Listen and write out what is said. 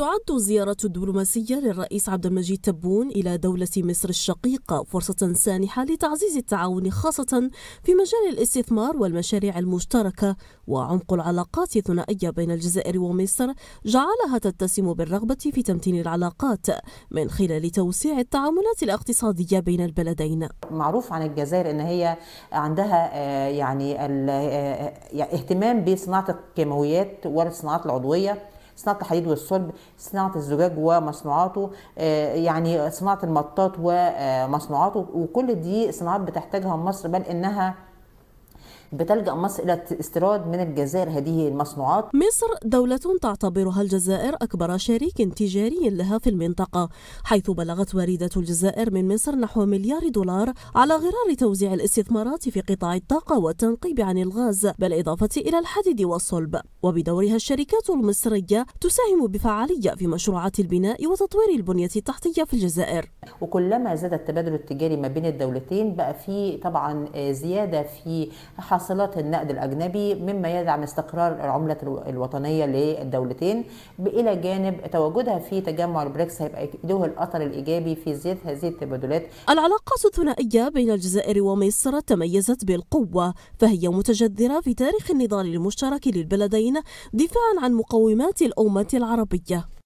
تعد زيارة الدبلوماسية للرئيس عبد المجيد تبون إلى دولة مصر الشقيقة فرصة سانحة لتعزيز التعاون خاصة في مجال الاستثمار والمشاريع المشتركة وعمق العلاقات الثنائية بين الجزائر ومصر جعلها تتسم بالرغبة في تمتين العلاقات من خلال توسيع التعاملات الاقتصادية بين البلدين معروف عن الجزائر أن هي عندها آه، يعني, آه، آه، يعني اهتمام بصناعة الكيماويات والصناعات العضوية صناعه الحديد والصلب صناعه الزجاج ومصنوعاته آه، يعني صناعه المطاط ومصنوعاته وكل دي صناعات بتحتاجها مصر بل انها بتلجأ مصر إلى استيراد من الجزائر هذه المصنوعات مصر دولة تعتبرها الجزائر أكبر شريك تجاري لها في المنطقة حيث بلغت واردة الجزائر من مصر نحو مليار دولار على غرار توزيع الاستثمارات في قطاع الطاقة والتنقيب عن الغاز بالإضافة إلى الحديد والصلب وبدورها الشركات المصرية تساهم بفعالية في مشروعات البناء وتطوير البنية التحتية في الجزائر وكلما زاد التبادل التجاري ما بين الدولتين بقى في طبعا آه، زيادة في حاصلات النقد الاجنبي مما يدعم استقرار العمله الوطنيه للدولتين الى جانب تواجدها في تجمع البريكس هيبقى له الاثر الايجابي في زيادة هذه التبادلات العلاقات الثنائيه بين الجزائر ومصر تميزت بالقوه فهي متجذره في تاريخ النضال المشترك للبلدين دفاعا عن مقومات الامه العربيه